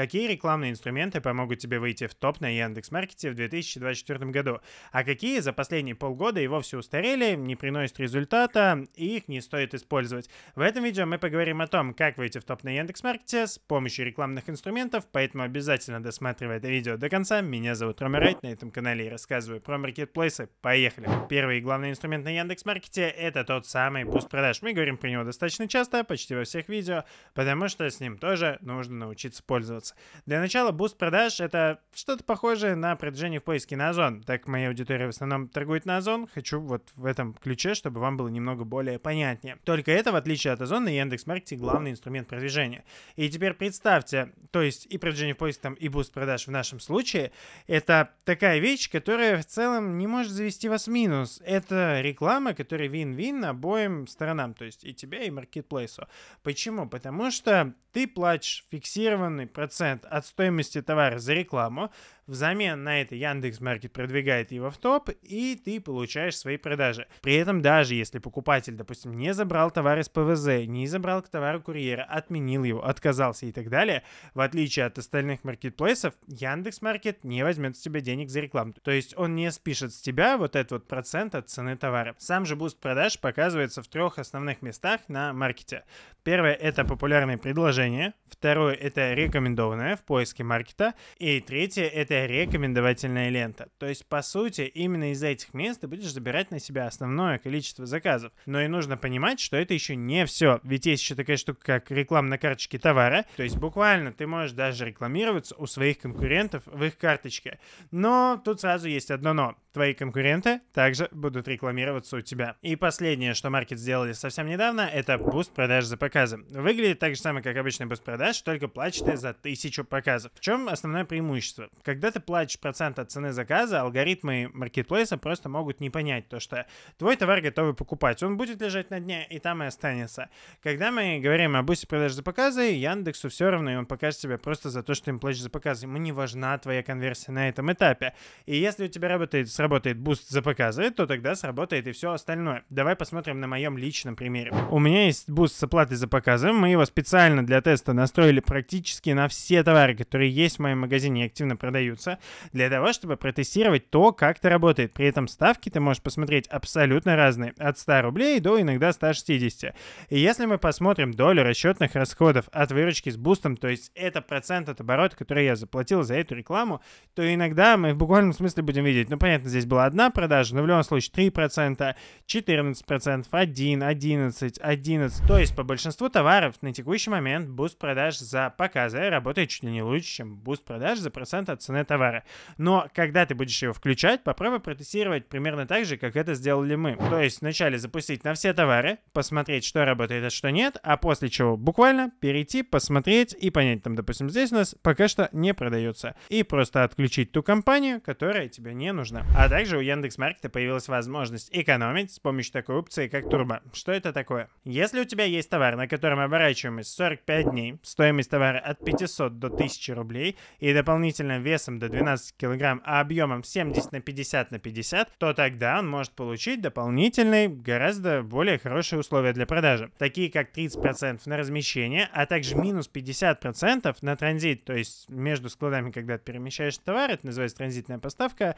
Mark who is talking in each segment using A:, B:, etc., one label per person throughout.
A: Какие рекламные инструменты помогут тебе выйти в топ на Яндекс.Маркете в 2024 году? А какие за последние полгода и вовсе устарели, не приносят результата и их не стоит использовать? В этом видео мы поговорим о том, как выйти в топ на Яндекс.Маркете с помощью рекламных инструментов, поэтому обязательно досматривай это видео до конца. Меня зовут Рома Райт, на этом канале я рассказываю про маркетплейсы. Поехали! Первый и главный инструмент на Яндекс.Маркете — это тот самый буст продаж. Мы говорим про него достаточно часто, почти во всех видео, потому что с ним тоже нужно научиться пользоваться продается. Для начала буст продаж — это что-то похожее на продвижение в поиске на Озон. Так моя аудитория в основном торгует на Озон. Хочу вот в этом ключе, чтобы вам было немного более понятнее. Только это, в отличие от Озона, Яндекс.Маркете главный инструмент продвижения. И теперь представьте, то есть и продвижение в поиске там, и буст продаж в нашем случае, это такая вещь, которая в целом не может завести вас в минус. Это реклама, которая вин-вин обоим сторонам, то есть и тебе, и маркетплейсу. Почему? Потому что ты платишь фиксированный процент 10% от стоимости товара за рекламу, Взамен на это Яндекс Маркет продвигает его в топ, и ты получаешь свои продажи. При этом даже если покупатель, допустим, не забрал товар из ПВЗ, не забрал к товару курьера, отменил его, отказался и так далее, в отличие от остальных маркетплейсов, Яндекс Маркет не возьмет с тебя денег за рекламу. То есть он не спишет с тебя вот этот вот процент от цены товара. Сам же буст продаж показывается в трех основных местах на маркете. Первое — это популярные предложения, второе — это рекомендованное в поиске маркета, и третье — это рекомендовательная лента. То есть, по сути, именно из этих мест ты будешь забирать на себя основное количество заказов. Но и нужно понимать, что это еще не все. Ведь есть еще такая штука, как реклама на карточке товара. То есть, буквально ты можешь даже рекламироваться у своих конкурентов в их карточке. Но тут сразу есть одно но. Твои конкуренты также будут рекламироваться у тебя. И последнее, что маркет сделали совсем недавно, это буст продаж за показы. Выглядит так же самое, как обычный буст продаж, только платишь за тысячу показов. В чем основное преимущество? Когда ты платишь процент от цены заказа, алгоритмы маркетплейса просто могут не понять то, что твой товар готовы покупать. Он будет лежать на дне, и там и останется. Когда мы говорим о бусте продаж за показы, Яндексу все равно, и он покажет тебе просто за то, что им платишь за показы. Ему не важна твоя конверсия на этом этапе. И если у тебя работает с сработает буст за показы, то тогда сработает и все остальное. Давай посмотрим на моем личном примере. У меня есть буст с оплатой за показы. Мы его специально для теста настроили практически на все товары, которые есть в моем магазине и активно продаются, для того, чтобы протестировать то, как это работает. При этом ставки ты можешь посмотреть абсолютно разные, от 100 рублей до иногда 160. И если мы посмотрим долю расчетных расходов от выручки с бустом, то есть это процент от оборота, который я заплатил за эту рекламу, то иногда мы в буквальном смысле будем видеть, ну понятно, Здесь была одна продажа, но в любом случае 3%, 14%, 1, 11, 11. То есть по большинству товаров на текущий момент буст продаж за показы работает чуть ли не лучше, чем буст продаж за процент от цены товара. Но когда ты будешь его включать, попробуй протестировать примерно так же, как это сделали мы. То есть вначале запустить на все товары, посмотреть, что работает, а что нет, а после чего буквально перейти, посмотреть и понять, там, допустим, здесь у нас пока что не продается. И просто отключить ту компанию, которая тебе не нужна. А также у Яндекс.Маркета появилась возможность экономить с помощью такой опции, как турбо. Что это такое? Если у тебя есть товар, на котором оборачиваемость 45 дней, стоимость товара от 500 до 1000 рублей и дополнительным весом до 12 кг, а объемом 70 на 50 на 50, то тогда он может получить дополнительные, гораздо более хорошие условия для продажи, такие как 30% на размещение, а также минус 50% на транзит, то есть между складами, когда ты перемещаешь товар, это называется транзитная поставка,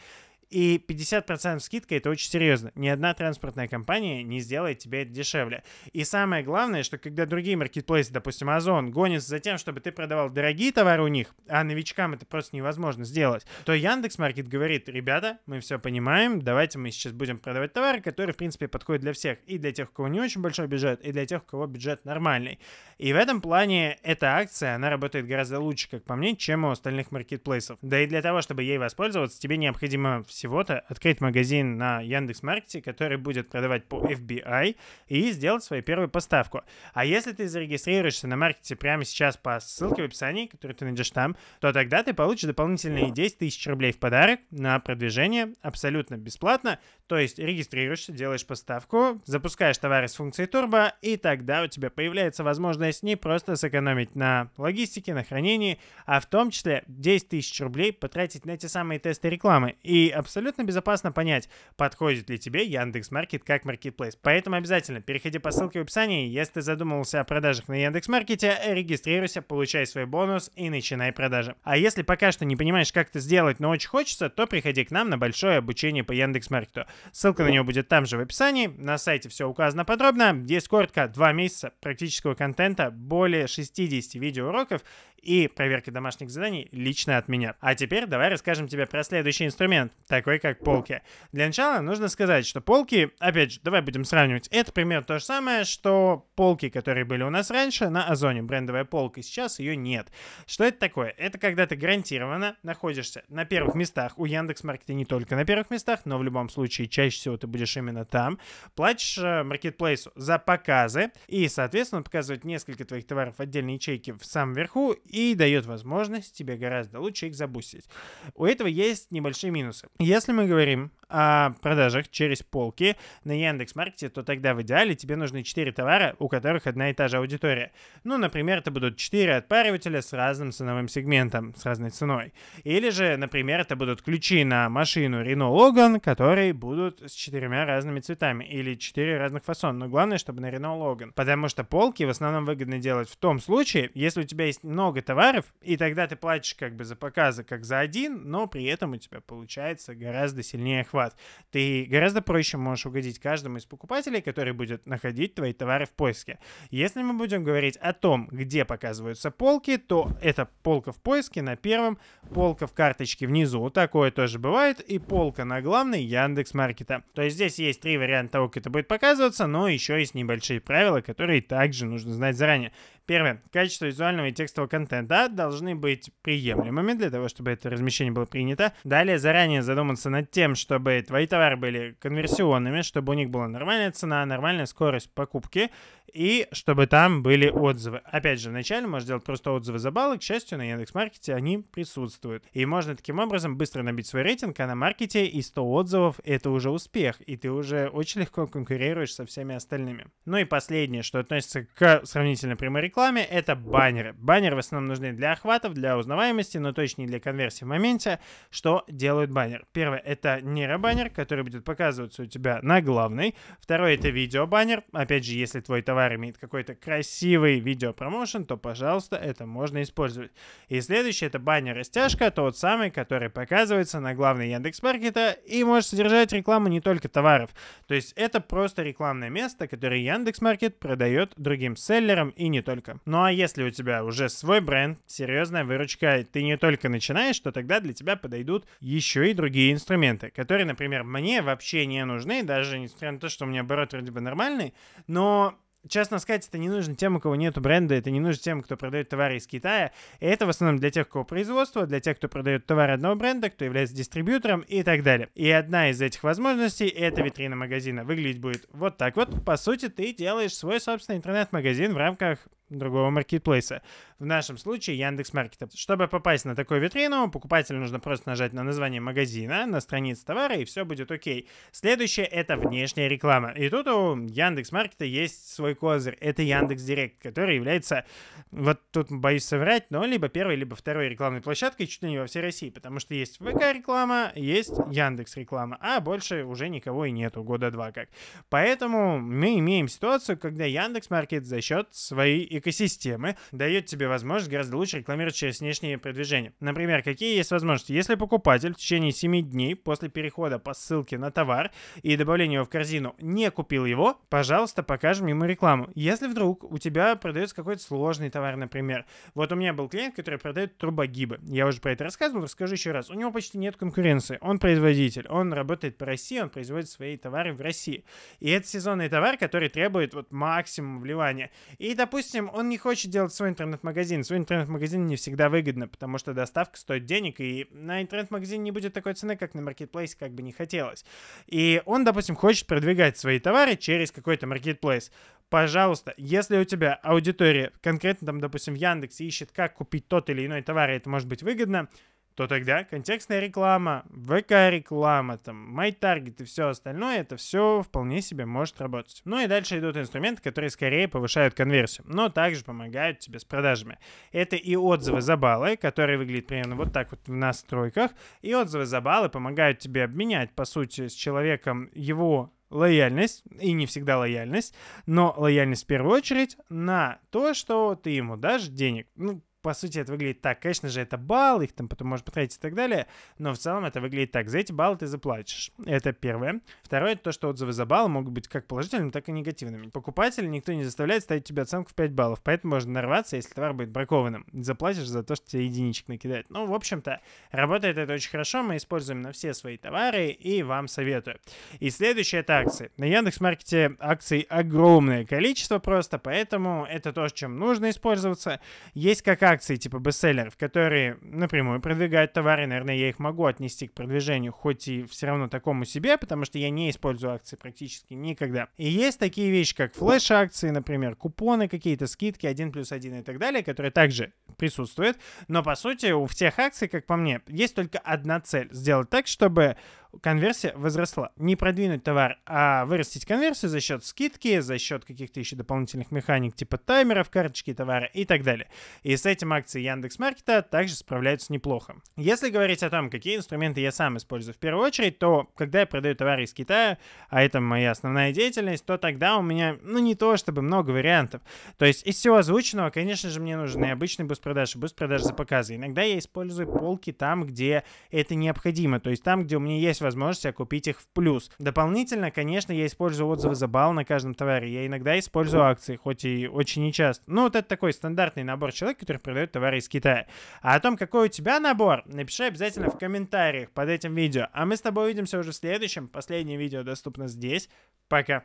A: и 50% скидка — это очень серьезно. Ни одна транспортная компания не сделает тебе это дешевле. И самое главное, что когда другие маркетплейсы, допустим, Озон, гонятся за тем, чтобы ты продавал дорогие товары у них, а новичкам это просто невозможно сделать, то Яндекс Маркет говорит, ребята, мы все понимаем, давайте мы сейчас будем продавать товары, которые, в принципе, подходят для всех. И для тех, у кого не очень большой бюджет, и для тех, у кого бюджет нормальный. И в этом плане эта акция, она работает гораздо лучше, как по мне, чем у остальных маркетплейсов. Да и для того, чтобы ей воспользоваться, тебе необходимо всего-то открыть магазин на Яндекс.Маркете, который будет продавать по FBI и сделать свою первую поставку. А если ты зарегистрируешься на маркете прямо сейчас по ссылке в описании, которую ты найдешь там, то тогда ты получишь дополнительные 10 тысяч рублей в подарок на продвижение абсолютно бесплатно. То есть регистрируешься, делаешь поставку, запускаешь товары с функцией турбо, и тогда у тебя появляется возможность не просто сэкономить на логистике, на хранении, а в том числе 10 тысяч рублей потратить на те самые тесты рекламы. И абсолютно безопасно понять, подходит ли тебе Яндекс Маркет как маркетплейс. Поэтому обязательно переходи по ссылке в описании. Если ты задумывался о продажах на Яндекс Маркете, регистрируйся, получай свой бонус и начинай продажи. А если пока что не понимаешь, как это сделать, но очень хочется, то приходи к нам на большое обучение по Яндекс Маркету. Ссылка на него будет там же в описании. На сайте все указано подробно. Есть коротко 2 месяца практического контента, более 60 видеоуроков и проверки домашних заданий лично от меня. А теперь давай расскажем тебе про следующий инструмент такой как полки. Для начала нужно сказать, что полки, опять же, давай будем сравнивать. Это примерно то же самое, что полки, которые были у нас раньше на Озоне, брендовая полка, сейчас ее нет. Что это такое? Это когда ты гарантированно находишься на первых местах. У Яндекс Маркета не только на первых местах, но в любом случае чаще всего ты будешь именно там. Платишь э, маркетплейсу за показы, и, соответственно, показывать несколько твоих товаров отдельные ячейки в самом верху и дает возможность тебе гораздо лучше их забустить. У этого есть небольшие минусы. Если мы говорим о продажах через полки на Яндекс.Маркете, то тогда в идеале тебе нужны 4 товара, у которых одна и та же аудитория. Ну, например, это будут 4 отпаривателя с разным ценовым сегментом, с разной ценой. Или же, например, это будут ключи на машину Renault Logan, которые будут с четырьмя разными цветами или 4 разных фасона. Но главное, чтобы на Renault Logan. Потому что полки в основном выгодно делать в том случае, если у тебя есть много товаров, и тогда ты платишь как бы за показы, как за один, но при этом у тебя получается становится гораздо сильнее охват. Ты гораздо проще можешь угодить каждому из покупателей, который будет находить твои товары в поиске. Если мы будем говорить о том, где показываются полки, то это полка в поиске на первом, полка в карточке внизу, такое тоже бывает, и полка на главной Яндекс Маркета. То есть здесь есть три варианта того, как это будет показываться, но еще есть небольшие правила, которые также нужно знать заранее. Первое. Качество визуального и текстового контента должны быть приемлемыми для того, чтобы это размещение было принято. Далее, заранее задуматься над тем, чтобы твои товары были конверсионными, чтобы у них была нормальная цена, нормальная скорость покупки и чтобы там были отзывы. Опять же, вначале можно делать просто отзывы за баллы, к счастью, на яндекс маркете они присутствуют. И можно таким образом быстро набить свой рейтинг, а на маркете и 100 отзывов — это уже успех, и ты уже очень легко конкурируешь со всеми остальными. Ну и последнее, что относится к сравнительно прямой рекламе, это баннеры. Баннеры в основном нужны для охватов, для узнаваемости, но точнее для конверсии в моменте. Что делают баннер? Первое — это нейробаннер, который будет показываться у тебя на главной. Второе — это видеобаннер. Опять же, если твой товар вармит какой-то красивый видеопромоушен, то, пожалуйста, это можно использовать. И следующее это баннер-растяжка, тот самый, который показывается на главной Яндекс.Маркета и может содержать рекламу не только товаров. То есть это просто рекламное место, которое Яндекс.Маркет продает другим селлерам и не только. Ну а если у тебя уже свой бренд, серьезная выручка, ты не только начинаешь, то тогда для тебя подойдут еще и другие инструменты, которые, например, мне вообще не нужны, даже несмотря на то, что у меня оборот вроде бы нормальный, но честно сказать, это не нужно тем, у кого нет бренда, это не нужно тем, кто продает товары из Китая. И это в основном для тех, у кого производство, для тех, кто продает товары одного бренда, кто является дистрибьютором и так далее. И одна из этих возможностей — это витрина магазина. Выглядеть будет вот так вот. По сути, ты делаешь свой собственный интернет-магазин в рамках другого маркетплейса. В нашем случае Яндекс Маркета. Чтобы попасть на такую витрину, покупателю нужно просто нажать на название магазина, на страницу товара, и все будет окей. Следующее — это внешняя реклама. И тут у Яндекс Маркета есть свой козырь. Это Яндекс Директ, который является, вот тут боюсь соврать, но либо первой, либо второй рекламной площадкой чуть ли не во всей России, потому что есть ВК-реклама, есть Яндекс-реклама, а больше уже никого и нету, года два как. Поэтому мы имеем ситуацию, когда Яндекс Маркет за счет своей экосистемы дает тебе возможность гораздо лучше рекламировать через внешние продвижения. Например, какие есть возможности? Если покупатель в течение 7 дней после перехода по ссылке на товар и добавления его в корзину не купил его, пожалуйста, покажем ему рекламу. Если вдруг у тебя продается какой-то сложный товар, например. Вот у меня был клиент, который продает трубогибы. Я уже про это рассказывал, расскажу еще раз. У него почти нет конкуренции. Он производитель, он работает по России, он производит свои товары в России. И это сезонный товар, который требует вот максимум вливания. И, допустим, общем, он не хочет делать свой интернет-магазин. Свой интернет-магазин не всегда выгодно, потому что доставка стоит денег, и на интернет-магазин не будет такой цены, как на маркетплейсе, как бы не хотелось. И он, допустим, хочет продвигать свои товары через какой-то маркетплейс. Пожалуйста, если у тебя аудитория, конкретно там, допустим, Яндекс, ищет, как купить тот или иной товар, и это может быть выгодно, то тогда контекстная реклама, ВК-реклама, там, MyTarget и все остальное, это все вполне себе может работать. Ну и дальше идут инструменты, которые скорее повышают конверсию, но также помогают тебе с продажами. Это и отзывы за баллы, которые выглядят примерно вот так вот в настройках, и отзывы за баллы помогают тебе обменять, по сути, с человеком его лояльность, и не всегда лояльность, но лояльность в первую очередь на то, что ты ему дашь денег. Ну, по сути, это выглядит так. Конечно же, это балл, их там потом можно потратить и так далее, но в целом это выглядит так. За эти баллы ты заплачешь Это первое. Второе, то, что отзывы за баллы могут быть как положительными, так и негативными. Покупатель никто не заставляет ставить тебе оценку в 5 баллов, поэтому можно нарваться, если товар будет бракованным. Заплатишь за то, что тебе единичек накидают. Ну, в общем-то, работает это очень хорошо, мы используем на все свои товары и вам советую. И следующее это акции. На Яндекс.Маркете акций огромное количество просто, поэтому это то, чем нужно использоваться. Есть как акции типа бестселлеров, которые напрямую продвигают товары, наверное, я их могу отнести к продвижению, хоть и все равно такому себе, потому что я не использую акции практически никогда. И есть такие вещи, как флеш-акции, например, купоны какие-то, скидки 1 плюс 1 и так далее, которые также присутствуют. Но, по сути, у всех акций, как по мне, есть только одна цель — сделать так, чтобы конверсия возросла. Не продвинуть товар, а вырастить конверсию за счет скидки, за счет каких-то еще дополнительных механик типа таймеров, карточки товара и так далее. И с этим акции Маркета также справляются неплохо. Если говорить о том, какие инструменты я сам использую в первую очередь, то когда я продаю товары из Китая, а это моя основная деятельность, то тогда у меня, ну не то чтобы много вариантов. То есть из всего озвученного, конечно же, мне нужны и обычный буст продаж, и буст продаж за показы. Иногда я использую полки там, где это необходимо, то есть там, где у меня есть возможность себе их в плюс. Дополнительно, конечно, я использую отзывы за балл на каждом товаре. Я иногда использую акции, хоть и очень нечасто. Ну, вот это такой стандартный набор человек, который продает товары из Китая. А о том, какой у тебя набор, напиши обязательно в комментариях под этим видео. А мы с тобой увидимся уже в следующем. Последнее видео доступно здесь. Пока.